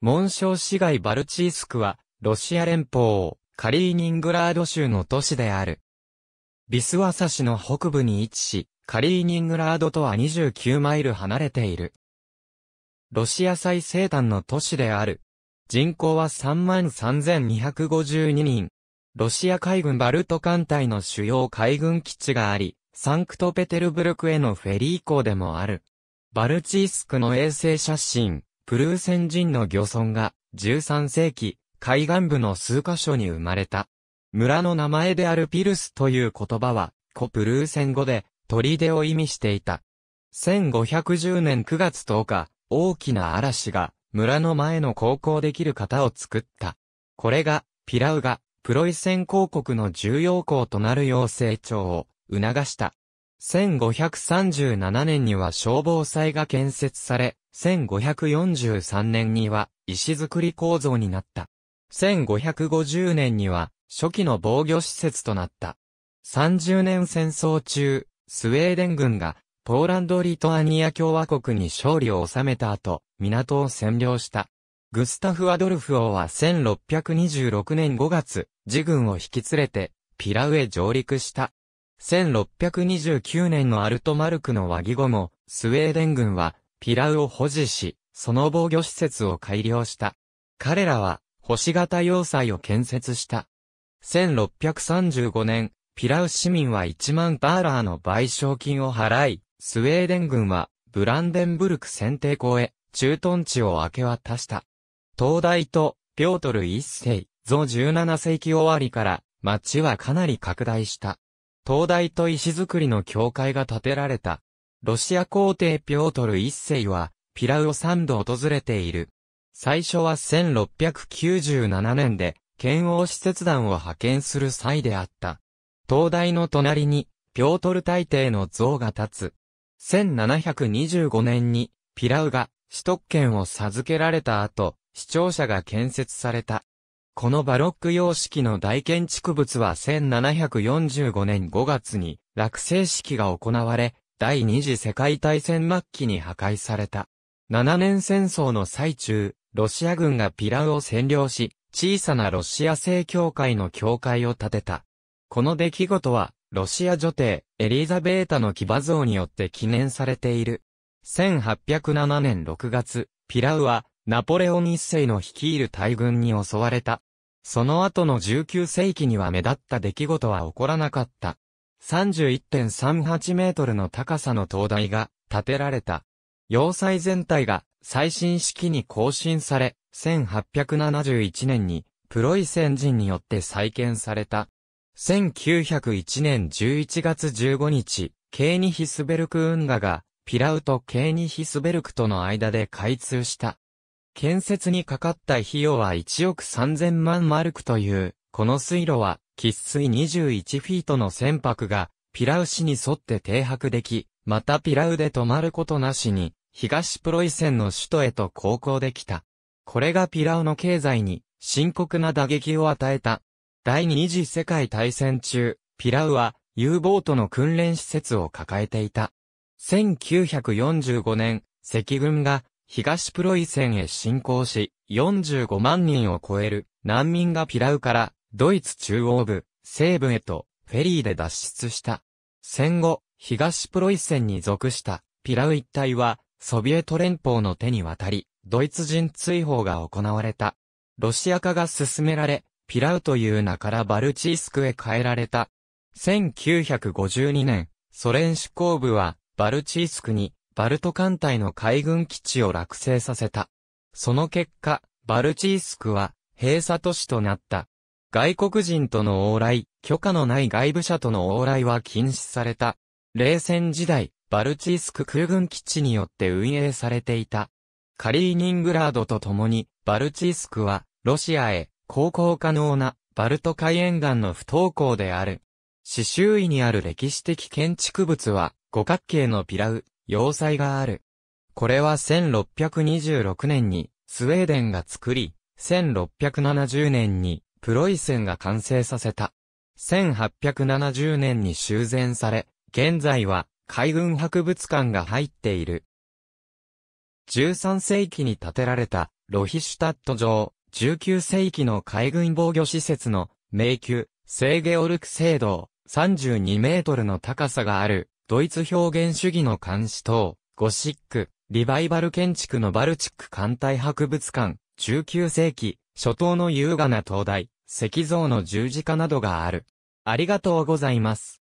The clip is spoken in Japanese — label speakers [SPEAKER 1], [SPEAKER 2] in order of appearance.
[SPEAKER 1] 紋章市街バルチースクは、ロシア連邦、カリーニングラード州の都市である。ビスワサ市の北部に位置し、カリーニングラードとは29マイル離れている。ロシア最西端の都市である。人口は33,252人。ロシア海軍バルト艦隊の主要海軍基地があり、サンクトペテルブルクへのフェリー港でもある。バルチースクの衛星写真。プルーセン人の漁村が13世紀、海岸部の数カ所に生まれた。村の名前であるピルスという言葉は、古プルーセン語で、砦を意味していた。1510年9月10日、大きな嵐が、村の前の航行できる方を作った。これが、ピラウが、プロイセン公国の重要港となるよう成長を促した。1537年には消防祭が建設され、1543年には石造り構造になった。1550年には初期の防御施設となった。30年戦争中、スウェーデン軍がポーランド・リトアニア共和国に勝利を収めた後、港を占領した。グスタフ・アドルフ王は1626年5月、自軍を引き連れて、ピラウへ上陸した。1629年のアルトマルクの和義後も、スウェーデン軍はピラウを保持し、その防御施設を改良した。彼らは、星型要塞を建設した。1635年、ピラウ市民は1万バーラーの賠償金を払い、スウェーデン軍は、ブランデンブルク選定校へ、駐屯地を明け渡した。東大と、ピョートル一世、ゾ17世紀終わりから、町はかなり拡大した。東大と石造りの教会が建てられた。ロシア皇帝ピョートル一世は、ピラウを3度訪れている。最初は1697年で、剣王使節団を派遣する際であった。灯台の隣に、ピョートル大帝の像が立つ。1725年に、ピラウが、首都圏を授けられた後、市庁舎が建設された。このバロック様式の大建築物は1745年5月に落成式が行われ、第二次世界大戦末期に破壊された。七年戦争の最中、ロシア軍がピラウを占領し、小さなロシア正教会の教会を建てた。この出来事は、ロシア女帝、エリザベータの騎馬像によって記念されている。1807年6月、ピラウは、ナポレオン一世の率いる大軍に襲われた。その後の19世紀には目立った出来事は起こらなかった。31.38メートルの高さの灯台が建てられた。要塞全体が最新式に更新され、1871年にプロイセン人によって再建された。1901年11月15日、ケーニヒスベルク運河がピラウとケーニヒスベルクとの間で開通した。建設にかかった費用は1億3000万マルクというこの水路は、喫水21フィートの船舶が、ピラウ市に沿って停泊でき、またピラウで止まることなしに、東プロイセンの首都へと航行できた。これがピラウの経済に深刻な打撃を与えた。第二次世界大戦中、ピラウは U ボートの訓練施設を抱えていた。1945年、赤軍が東プロイセンへ侵攻し、45万人を超える難民がピラウからドイツ中央部、西部へと、フェリーで脱出した。戦後、東プロイセンに属した、ピラウ一帯は、ソビエト連邦の手に渡り、ドイツ人追放が行われた。ロシア化が進められ、ピラウという名からバルチースクへ変えられた。1952年、ソ連主攻部は、バルチースクに、バルト艦隊の海軍基地を落成させた。その結果、バルチースクは、閉鎖都市となった。外国人との往来、許可のない外部者との往来は禁止された。冷戦時代、バルチスク空軍基地によって運営されていた。カリーニングラードと共に、バルチスクは、ロシアへ、航行可能な、バルト海沿岸の不登校である。市周囲にある歴史的建築物は、五角形のピラウ、要塞がある。これは1626年に、スウェーデンが作り、1670年に、プロイセンが完成させた。1870年に修繕され、現在は海軍博物館が入っている。13世紀に建てられたロヒシュタット城、19世紀の海軍防御施設の迷宮、セーゲオルク聖堂、32メートルの高さがある、ドイツ表現主義の監視塔、ゴシック、リバイバル建築のバルチック艦隊博物館、19世紀、初頭の優雅な灯台、石像の十字架などがある。ありがとうございます。